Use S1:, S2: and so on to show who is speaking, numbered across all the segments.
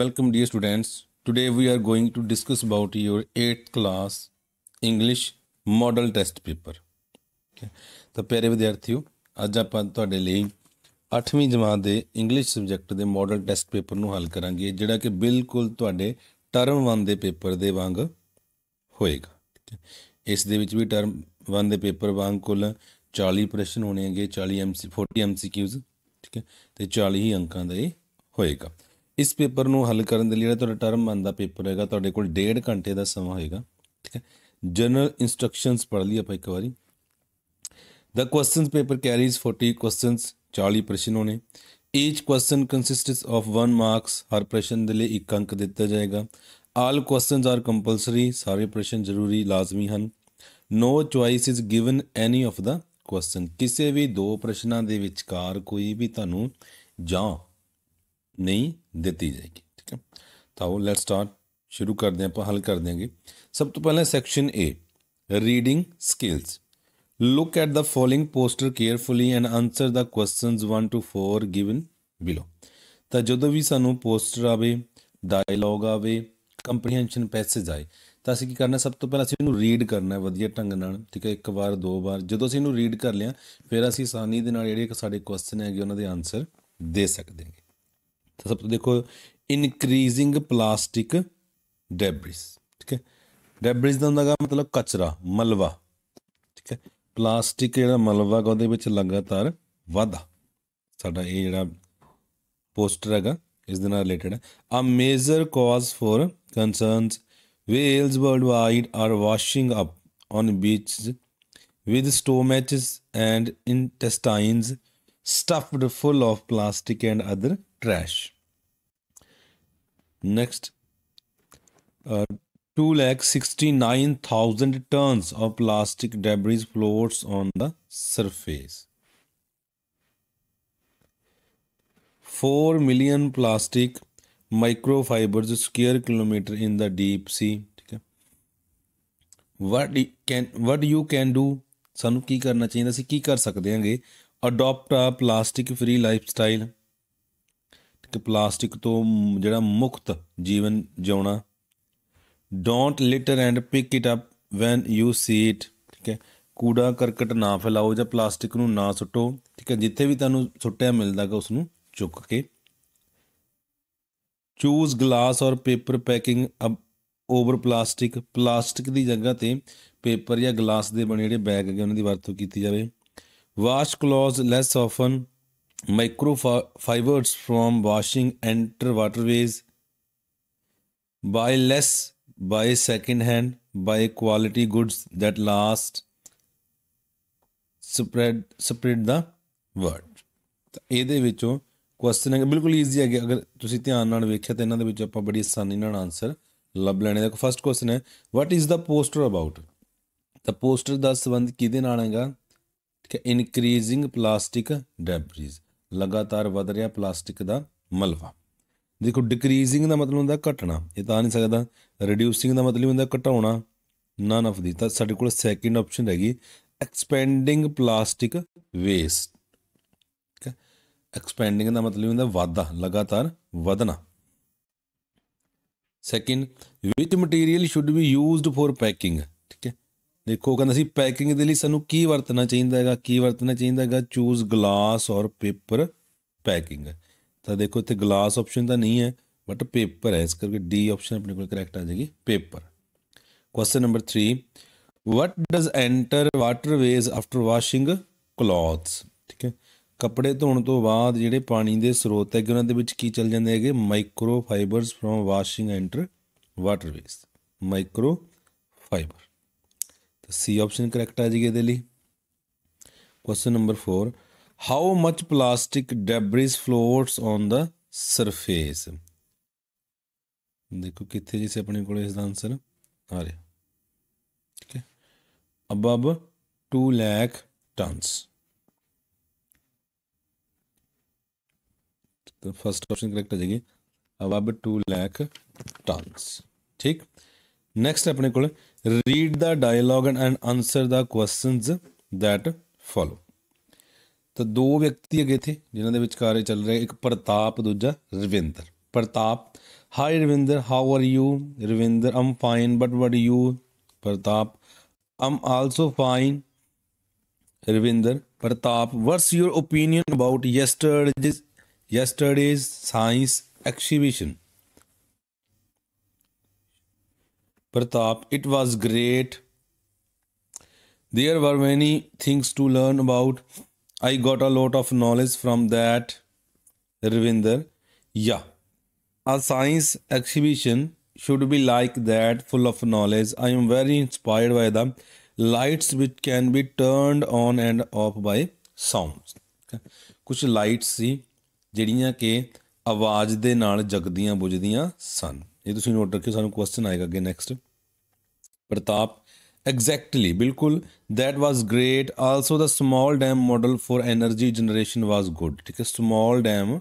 S1: Welcome dear students. Today we are going to discuss about your 8th class English model test paper ਤਾਂ ਪਿਆਰੇ ਵਿਦਿਆਰਥੀਓ ਅੱਜ ਆਪਾਂ ਤੁਹਾਡੇ ਲਈ 8ਵੀਂ ਜਮਾਤ ਦੇ ਇੰਗਲਿਸ਼ ਸਬਜੈਕਟ ਦੇ ਮਾਡਲ ਟੈਸਟ ਪੇਪਰ ਨੂੰ ਹੱਲ ਕਰਾਂਗੇ ਜਿਹੜਾ ਕਿ ਬਿਲਕੁਲ ਤੁਹਾਡੇ ਟਰਮ 1 ਦੇ ਪੇਪਰ ਦੇ ਵਾਂਗ ਹੋਏਗਾ ਇਸ ਦੇ ਵਿੱਚ ਵੀ ਟਰਮ 1 ਦੇ ਪੇਪਰ ਵਾਂਗ ਕੁੱਲ 40 ਪ੍ਰਸ਼ਨ ਹੋਣਗੇ 40 ਐਮਸੀ 40 ਐਮਸੀਕਿਊਜ਼ ਠੀਕ ਹੈ ਤੇ 40 ਹੀ ਅੰਕਾਂ ਦਾ ਇਹ ਹੋਏਗਾ ਇਸ ਪੇਪਰ ਨੂੰ ਹੱਲ ਕਰਨ ਦੇ ਲਈ ਜਿਹੜਾ ਤੁਹਾਡਾ ਟਰਮ ਮੰਨ ਦਾ ਪੇਪਰ ਹੈਗਾ ਤੁਹਾਡੇ ਕੋਲ ਡੇਢ ਘੰਟੇ ਦਾ ਸਮਾਂ ਹੋਏਗਾ ਠੀਕ ਹੈ ਜਨਰਲ ਇਨਸਟਰਕਸ਼ਨਸ ਪੜ੍ਹ ਲਈ ਆਪਾਂ ਇੱਕ ਵਾਰੀ the questions paper carries 40 questions 40 ਪ੍ਰਸ਼ਨ ਹੋਣੇ each question consists of 1 marks ਹਰ ਪ੍ਰਸ਼ਨ ਦੇ ਲਈ ਇੱਕ ਅੰਕ ਦਿੱਤਾ ਜਾਏਗਾ ਆਲ ਕੁਐਸਚਨਸ ਆਰ ਕੰਪਲਸਰੀ ਸਾਰੇ ਪ੍ਰਸ਼ਨ ਜ਼ਰੂਰੀ ਲਾਜ਼ਮੀ ਹਨ no choice is given any of the question ਕਿਸੇ ਵੀ ਦੋ ਪ੍ਰਸ਼ਨਾਂ ਦੇ ਵਿਚਕਾਰ ਕੋਈ ਵੀ ਤੁਹਾਨੂੰ ਜਾਂ ਨਹੀਂ ਦਿੱਤੀ ਜਾਏਗੀ ਠੀਕ ਹੈ ਤਾਂ ਉਹ ਲੈਟਸ ਸਟਾਰਟ ਸ਼ੁਰੂ ਕਰਦੇ ਆਪਾਂ ਹੱਲ ਕਰ ਦਿਆਂਗੇ ਸਭ ਤੋਂ ਪਹਿਲਾਂ section A reading skills look at the following poster carefully and answer the questions 1 to 4 given below ਤਾਂ ਜਦੋਂ ਵੀ ਸਾਨੂੰ ਪੋਸਟਰ ਆਵੇ ਡਾਇਲੌਗ ਆਵੇ ਕੰਪਰੀਹੈਂਸ਼ਨ ਪੈਸੇਜ ਆਏ ਤਾਂ ਅਸੀਂ ਕੀ ਕਰਨਾ ਸਭ ਤੋਂ ਪਹਿਲਾਂ ਅਸੀਂ ਇਹਨੂੰ ਰੀਡ ਕਰਨਾ ਵਧੀਆ ਢੰਗ ਨਾਲ ਠੀਕ ਹੈ ਇੱਕ ਵਾਰ ਦੋ ਵਾਰ ਜਦੋਂ ਅਸੀਂ ਇਹਨੂੰ ਰੀਡ ਕਰ ਲਿਆ ਫਿਰ ਅਸੀਂ ਆਸਾਨੀ ਦੇ ਨਾਲ ਜਿਹੜੇ ਸਾਡੇ ਕੁਐਸਚਨ ਹੈਗੇ ਉਹਨਾਂ ਦੇ ਆਨਸਰ ਦੇ ਸਕਦੇ ਹਾਂ ਸਭ ਤੋਂ ਦੇਖੋ ਇਨਕਰੀਜ਼ਿੰਗ ਪਲਾਸਟਿਕ ਡੈਬਰਿਸ ਠੀਕ ਹੈ ਡੈਬਰਿਸ ਦਾ ਹੁੰਦਾਗਾ ਮਤਲਬ ਕਚਰਾ ਮਲਵਾ ਠੀਕ ਹੈ ਪਲਾਸਟਿਕ ਜਿਹੜਾ ਮਲਵਾ ਉਹਦੇ ਵਿੱਚ ਲਗਾਤਾਰ ਵਾਧਾ ਸਾਡਾ ਇਹ ਜਿਹੜਾ ਪੋਸਟਰ ਹੈਗਾ ਇਸ ਦੇ ਨਾਲ ਰਿਲੇਟਡ ਹੈ a major cause for concerns worldwide are washing up on beaches with stomachs and intestines stuffed full of plastic and other trash. Next, uh, 2,69,000 tons of plastic debris floats on the surface. 4 million plastic microfibers square kilometer in the deep sea. What can what you can do ਸਾਨੂੰ ਕੀ ਕਰਨਾ ਚਾਹੀਦਾ ਸੀ ਕੀ ਕਰ ਸਕਦੇ ਹਾਂਗੇ adopt a plastic free lifestyle ਇੱਕ ਪਲਾਸਟਿਕ ਤੋਂ ਜਿਹੜਾ ਮੁਕਤ ਜੀਵਨ ਜਿਉਣਾ don't litter and pick it up when you see it ਠੀਕ ਹੈ ਕੂੜਾ ਕਰਕਟ ਨਾ ਫੈਲਾਓ ਜਾਂ ਪਲਾਸਟਿਕ ਨੂੰ ਨਾ ਸੁੱਟੋ ਠੀਕ ਹੈ ਜਿੱਥੇ ਵੀ ਤੁਹਾਨੂੰ ਸੁੱਟਿਆ ਮਿਲਦਾਗਾ ਉਸ ਨੂੰ ਚੁੱਕ ਕੇ choose glass or paper packing ਅਬ ਓਵਰ ਪਲਾਸਟਿਕ ਪਲਾਸਟਿਕ ਦੀ ਜਗ੍ਹਾ ਤੇ ਪੇਪਰ ਜਾਂ ਗਲਾਸ ਦੇ ਬਣੇ ਜਿਹੜੇ ਬੈਗ ਹੈਗੇ ਉਹਨਾਂ ਦੀ ਵਰਤੋਂ ਕੀਤੀ ਜਾਵੇ wash clothes less often microfibers from washing enter waterways. Buy less, buy second hand, buy quality goods that last. Spread spread the word. ਇਹਦੇ ਵਿੱਚੋਂ ਕੁਐਸਚਨ ਹੈ ਬਿਲਕੁਲ ਈਜ਼ੀ ਹੈ ਕਿ ਅਗਰ ਤੁਸੀਂ ਧਿਆਨ ਨਾਲ ਵੇਖਿਆ ਤਾਂ ਇਹਨਾਂ ਦੇ ਵਿੱਚ ਆਪਾਂ ਬੜੀ ਆਸਾਨੀ ਨਾਲ ਆਨਸਰ ਲੱਭ ਲੈਣੇ ਦਾ ਫਸਟ ਕੁਐਸਚਨ ਹੈ what is the poster about ਤਾਂ ਪੋਸਟਰ ਦਾ ਸੰਬੰਧ ਕਿਹਦੇ ਨਾਲ ਹੈਗਾ ਠੀਕ ਹੈ ਇਨਕਰੀਜ਼ਿੰਗ ਪਲਾਸਟਿਕ ਡੈਬਰੀਜ਼ ਲਗਾਤਾਰ ਵਧ ਰਿਹਾ ਪਲਾਸਟਿਕ ਦਾ ਮਲਵਾ ਦੇਖੋ ਡਿਕਰੀਜ਼ਿੰਗ ਦਾ ਮਤਲਬ ਹੁੰਦਾ ਘਟਣਾ ਇਹ ਤਾਂ ਨਹੀਂ ਸਕਦਾ ਰਿਡਿਊਸਿੰਗ ਦਾ ਮਤਲਬ ਹੁੰਦਾ ਘਟਾਉਣਾ ਨਨ ਆਫ ਦੀ ਤਾਂ ਸਾਡੇ ਕੋਲ ਸੈਕਿੰਡ ਆਪਸ਼ਨ ਹੈਗੀ ਐਕਸਪੈਂਡਿੰਗ ਪਲਾਸਟਿਕ ਵੇਸਟ ਠੀਕ ਹੈ ਐਕਸਪੈਂਡਿੰਗ ਦਾ ਮਤਲਬ ਹੁੰਦਾ ਵਾਧਾ ਲਗਾਤਾਰ ਵਧਣਾ ਸੈਕਿੰਡ ਵਿਚ material should be used for packing ਠੀਕ ਹੈ ਦੇਖੋ ਕਹਿੰਦਾ ਸੀ ਪੈਕਿੰਗ ਦੇ ਲਈ ਸਾਨੂੰ ਕੀ ਵਰਤਣਾ ਚਾਹੀਦਾ ਹੈਗਾ ਕੀ ਵਰਤਣਾ ਚਾਹੀਦਾ ਹੈਗਾ choose glass or paper packing ਤਾਂ ਦੇਖੋ ਇੱਥੇ ਗਲਾਸ ਆਪਸ਼ਨ ਤਾਂ ਨਹੀਂ ਹੈ ਬਟ ਪੇਪਰ ਹੈ ਇਸ ਕਰਕੇ ਡੀ ਆਪਸ਼ਨ ਆਪਣੇ ਕੋਲ ਕਰੈਕਟ ਆ ਜਾਏਗੀ paper question number 3 what does enter waterways after washing clothes ਠੀਕ ਹੈ ਕੱਪੜੇ ਧੋਣ ਤੋਂ ਬਾਅਦ ਜਿਹੜੇ ਪਾਣੀ ਦੇ ਸਰੋਤ ਹੈਗੇ ਉਹਨਾਂ ਦੇ ਵਿੱਚ ਕੀ ਚੱਲ ਜਾਂਦੇ ਹੈਗੇ microfibers from washing enter waterways microfiber तो सी ऑप्शन करेक्ट आ जाएगी Delhi question number four how much plastic debris floats on the surface देखो कितने जैसे अपने को इसका आंसर आ रहा ठीक है अब अब टू लैख टन्स तो फर्स्ट ऑप्शन करेक्ट आ जाएगी अब अब टू लैख टन्स ठीक ਨੈਕਸਟ ਆਪਣੇ ਕੋਲ read the dialogue and answer the questions that follow ਤਾਂ ਦੋ ਵਿਅਕਤੀ ਅਗੇ ਇਥੇ ਜਿਨ੍ਹਾਂ ਦੇ ਵਿਚਕਾਰ ਇਹ ਚੱਲ ਰਿਹਾ ਇੱਕ ਪ੍ਰਤਾਪ ਦੂਜਾ Ravinder Pratap hi Ravinder how are you Ravinder I'm fine but what you Pratap I'm also fine Ravinder Pratap what's your opinion about yesterday's yesterday's science exhibition Pratap, it was great. There were many things to learn about. I got a lot of knowledge from that. Ravinder, yeah. A science exhibition should be like that, full of knowledge. I am very inspired by the lights which can be turned on and off by sounds. ਕੁਝ lights ਸੀ ਜਿਹੜੀਆਂ ਕਿ ਆਵਾਜ਼ ਦੇ ਨਾਲ ਜਗਦੀਆਂ ਬੁਝਦੀਆਂ ਸਨ ਇਹ ਤੁਸੀਂ note ਰੱਖਿਓ sanu question aayega ਅੱਗੇ next Pratap. Exactly, बिल्कुल That was great. Also, the small dam model for energy generation was good. ठीक है small dam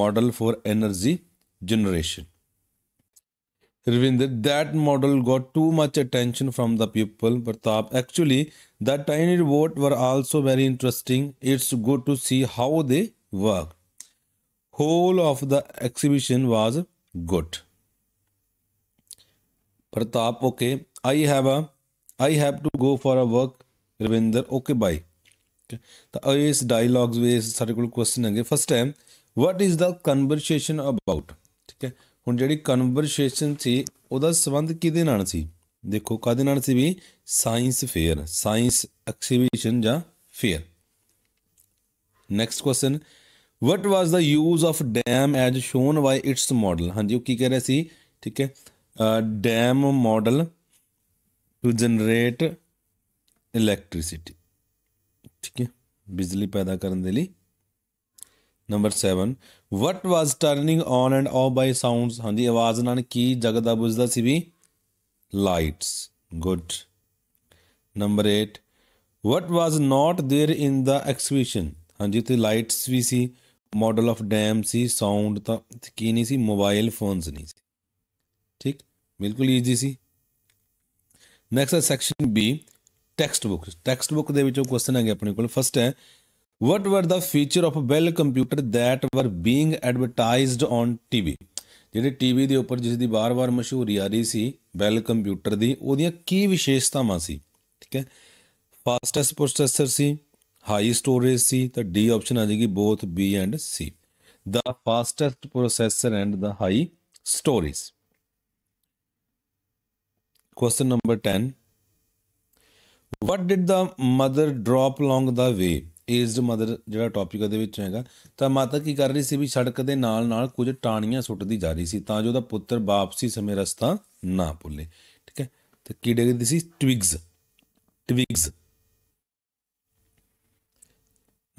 S1: model for energy generation. Ravinder, that model got too much attention from the people, Pratap. Actually, the tiny boat were also very interesting. It's good to see how they work. Whole of the exhibition was good. Pratap okay I have a I have to go for a work Ravinder okay bye ਤਾਂ ਇਸ dialogues ਵਿੱਚ ਸਾਡੇ ਕੋਲ question ਹੈਗੇ first time what is the conversation about ਠੀਕ ਹੈ ਹੁਣ ਜਿਹੜੀ ਕਨਵਰਸੇਸ਼ਨ ਸੀ ਉਹਦਾ ਸਬੰਧ ਕਿਹਦੇ ਨਾਲ ਸੀ ਦੇਖੋ ਕਾਦੇ ਨਾਲ ਸੀ ਵੀ ਸਾਇੰਸ ਫੇਅਰ ਸਾਇੰਸ ਐਕਸੀਬਿਸ਼ਨ ਜਾਂ fair next question what was the use of dam as shown by its model ਹਾਂਜੀ ਉਹ ਕੀ ਕਹਿ ਰਿਹਾ ਸੀ ਠੀਕ ਹੈ dam model to generate electricity ਠੀਕ ਹੈ ਬਿਜਲੀ ਪੈਦਾ ਕਰਨ ਦੇ ਲਈ number 7 what was turning on and off by sounds ਹਾਂਜੀ ਆਵਾਜ਼ ਨਾਲ ਕੀ ਜਗਦਾ ਬੁਝਦਾ ਸੀ ਵੀ lights good number 8 what was not there in the exhibition ਹਾਂਜੀ ਤੇ ਲਾਈਟਸ ਵੀ ਸੀ ਮਾਡਲ ਆਫ ਡੈਮ ਸੀ ਸਾਊਂਡ ਤਾਂ ਕੀ ਨਹੀਂ ਸੀ ਮੋਬਾਈਲ ਫੋਨਸ ਨਹੀਂ ਸੀ ਠੀਕ ਬਿਲਕੁਲ ਈਜ਼ੀ ਸੀ ਨੈਕਸਟ ਹੈ section B textbook textbook ਦੇ ਵਿੱਚੋਂ ਕੁਐਸਚਨ ਆਗੇ ਆਪਣੇ ਕੋਲ ਫਸਟ ਹੈ were the feature of of bell computer that were being advertised on TV ਜਿਹੜੇ ਟੀਵੀ ਦੇ ਉੱਪਰ ਜਿਸ ਦੀ ਬਾਰ-ਬਾਰ ਮਸ਼ਹੂਰੀ ਆ ਰਹੀ ਸੀ ਬੈਲ ਕੰਪਿਊਟਰ ਦੀ ਉਹਦੀਆਂ ਕੀ ਵਿਸ਼ੇਸ਼ਤਾਵਾਂ ਸੀ ਠੀਕ ਹੈ ਫਾਸਟੈਸਟ ਪ੍ਰੋਸੈਸਰ ਸੀ ਹਾਈ ਸਟੋਰੇਜ ਸੀ ਤਾਂ ਡੀ ਆਪਸ਼ਨ ਆ ਜਾਏਗੀ both B and C the fastest processor and the high storage Question number 10. What did the mother drop along the way? Aged mother ਜਿਹੜਾ ਟੌਪਿਕ ਦੇ ਵਿੱਚ ਹੈਗਾ ਤਾਂ ਮਾਤਾ ਕੀ ਕਰ ਰਹੀ ਸੀ ਵੀ ਸੜਕ ਦੇ ਨਾਲ-ਨਾਲ ਕੁਝ ਟਾਣੀਆਂ ਸੁੱਟਦੀ ਜਾ ਰਹੀ ਸੀ ਤਾਂ ਜੋ ਉਹਦਾ ਪੁੱਤਰ ਵਾਪਸੀ ਸਮੇਂ ਰਸਤਾ ਨਾ ਭੁੱਲੇ ਠੀਕ ਹੈ ਤੇ ਕੀ ਡਿੱਗਦੀ ਸੀ ਟਵਿਗਸ ਟਵਿਗਸ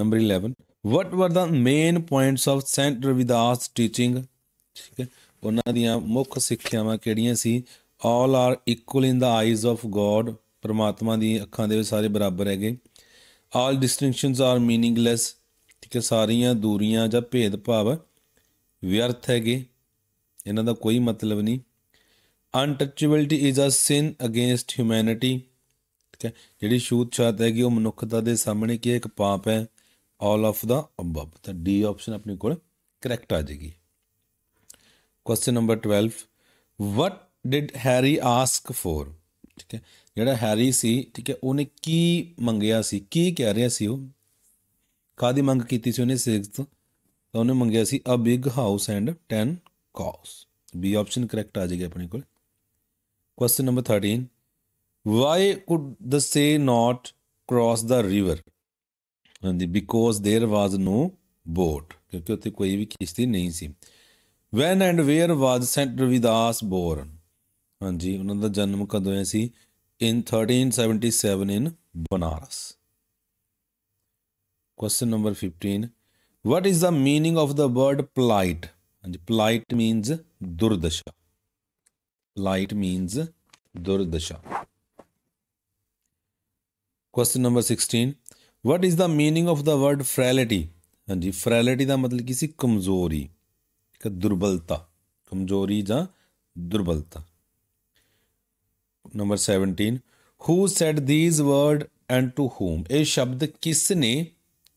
S1: number 11 what were the main points of saint Ravidas teaching ਠੀਕ ਹੈ ਉਹਨਾਂ ਦੀਆਂ ਮੁੱਖ ਸਿੱਖਿਆਵਾਂ ਕਿਹੜੀਆਂ ਸੀ all are equal in the eyes of god ਪਰਮਾਤਮਾ ਦੀ ਅੱਖਾਂ ਦੇ ਵਿੱਚ ਸਾਰੇ ਬਰਾਬਰ ਹੈਗੇ ਆਲ ਡਿਸਟਿੰਕਸ਼ਨਸ ਆਰ ਮੀਨਿੰਗਲੈਸ ਠੀਕ ਹੈ ਸਾਰੀਆਂ ਦੂਰੀਆਂ ਜਾਂ ਭੇਦਭਾਵ ਵਿਅਰਥ ਹੈਗੇ ਇਹਨਾਂ ਦਾ ਕੋਈ ਮਤਲਬ ਨਹੀਂ untouchability is a sin against humanity ਠੀਕ ਹੈ ਜਿਹੜੀ ਛੂਤ ਛਾਤ ਹੈਗੀ ਉਹ ਮਨੁੱਖਤਾ ਦੇ ਸਾਹਮਣੇ ਕੀ ਇੱਕ ਪਾਪ ਹੈ ਆਲ ਆਫ ਦਾ ਅਬਵ ਤਾਂ ਡੀ ਆਪਸ਼ਨ ਆਪਣੇ ਕੋਲ ਕਰੈਕਟ ਆ ਜਾਏਗੀ question number 12 what did Harry ask for ਠੀਕ ਹੈ ਜਿਹੜਾ ਹੈਰੀ ਸੀ ਠੀਕ ਹੈ ਉਹਨੇ ਕੀ ਮੰਗਿਆ ਸੀ ਕੀ ਕਹਿ ਰਿਹਾ ਸੀ ਉਹ ਕਾਦੀ ਮੰਗ ਕੀਤੀ ਸੀ ਉਹਨੇ 6th ਤਾਂ ਉਹਨੇ ਮੰਗਿਆ ਸੀ a big house and 10 cows B option correct ਆ ਜਾਏਗਾ ਆਪਣੇ ਕੋਲ question number 13 why could they not cross the river ਹਾਂਜੀ because there was no boat ਕਿਉਂਕਿ ਉੱਥੇ ਕੋਈ ਵੀ ਕਿਸ਼ਤੀ ਨਹੀਂ ਸੀ when and where was saint Ravidas born हाँ जी उन्होंने जन्म कदों से in thirteen seventy seven in Banaras question number fifteen what is the meaning of the word plight हाँ जी पलाइट मीनस दुर्दशा पलाइट मीनस दुर्दशा question number sixteen what is the meaning of the word frailty हाँ जी फ्रैलिटी का मतलब की सी कमजोरी दुर्बलता कमजोरी ज दुर्बलता number 17 who said this word and to whom ਇਹ ਸ਼ਬਦ ਕਿਸ ਨੇ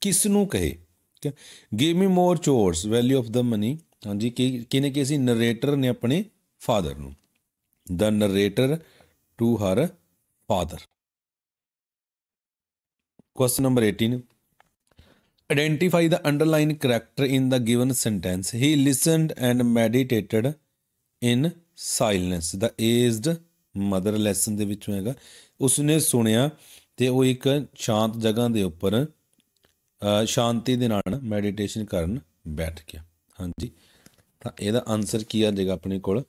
S1: ਕਿਸ ਨੂੰ ਕਹੇ give me more chores value of the money ਹਾਂਜੀ ਕਿਨੇ ਕਿ ਸੀ ਨਰੇਟਰ ਨੇ ਆਪਣੇ ਫਾਦਰ ਨੂੰ the narrator to her father question number 18 identify the underline character in the given sentence he listened and meditated in silence the aged mother lesson ਦੇ ਵਿੱਚੋਂ ਹੈਗਾ ਉਸਨੇ ਸੁਣਿਆ ਤੇ ਉਹ ਇੱਕ ਸ਼ਾਂਤ ਜਗ੍ਹਾ ਦੇ ਉੱਪਰ ਸ਼ਾਂਤੀ ਦੇ ਨਾਲ ਮੈਡੀਟੇਸ਼ਨ ਕਰਨ ਬੈਠ ਗਿਆ ਹਾਂਜੀ ਤਾਂ ਇਹਦਾ ਆਨਸਰ ਕੀ ਆ ਜਾਏਗਾ ਆਪਣੇ ਕੋਲ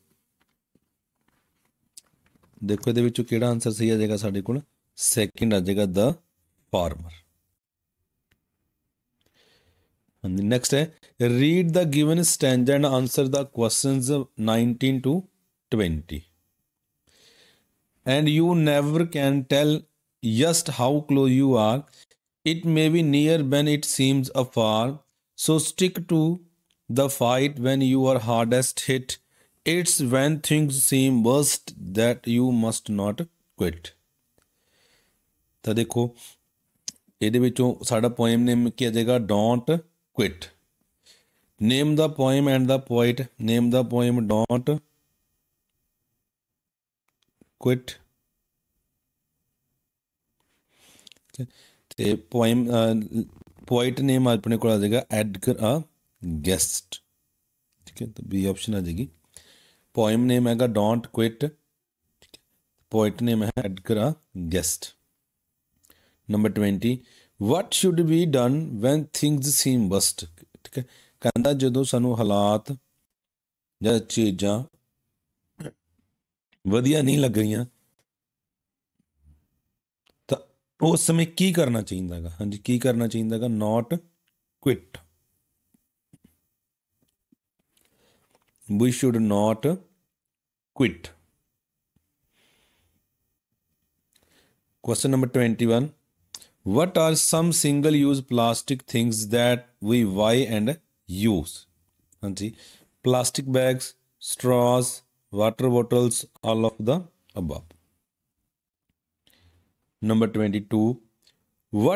S1: ਦੇਖੋ ਇਹਦੇ ਵਿੱਚੋਂ ਕਿਹੜਾ ਆਨਸਰ ਸਹੀ ਆ ਜਾਏਗਾ ਸਾਡੇ ਕੋਲ ਸੈਕਿੰਡ ਆ ਜਾਏਗਾ ਦਾ ਫਾਰਮਰ ਹਾਂਜੀ ਨੈਕਸਟ ਹੈ read the given stanza and answer the questions 19 to 20 and you never can tell just how close you are. It may be near when it seems afar. So stick to the fight when you are hardest hit. It's when things seem worst that you must not quit. ਤਾਂ ਦੇਖੋ ਇਹਦੇ ਵਿੱਚੋਂ ਸਾਡਾ poem ਨੇਮ ਕੀ ਆ ਜਾਏਗਾ don't quit name the poem and the poet name the poem don't quit ਤੇ poem poet name ਆਪਣੇ ਕੋਲ ਆ ਜਾਏਗਾ ਐਡਗਰ ਆ ਗੈਸਟ ਠੀਕ ਹੈ ਤਾਂ ਬੀ ਆਪਸ਼ਨ ਆ ਜਾਏਗੀ ਪੋਇਮ ਨੇਮ ਹੈਗਾ ਡੋਂਟ ਕੁਇਟ ਪੋਇਟ ਨੇਮ ਹੈ Edgar A Guest number 20 what should be done when things seem bust ਠੀਕ ਹੈ ਕਹਿੰਦਾ ਜਦੋਂ ਸਾਨੂੰ ਹਾਲਾਤ ਜਾਂ ਚੀਜ਼ਾਂ ਵਧੀਆ ਨਹੀਂ ਲੱਗ ਰਹੀਆਂ ਤਾਂ ਉਸ ਸਮੇਂ ਕੀ ਕਰਨਾ ਚਾਹੀਦਾਗਾ ਹਾਂਜੀ ਕੀ ਕਰਨਾ ਚਾਹੀਦਾਗਾ not quit we should not quit. Question number 21 What are some single use plastic things that we buy and use? Auntie, plastic bags, straws, water bottles, all of the above. Number 22. What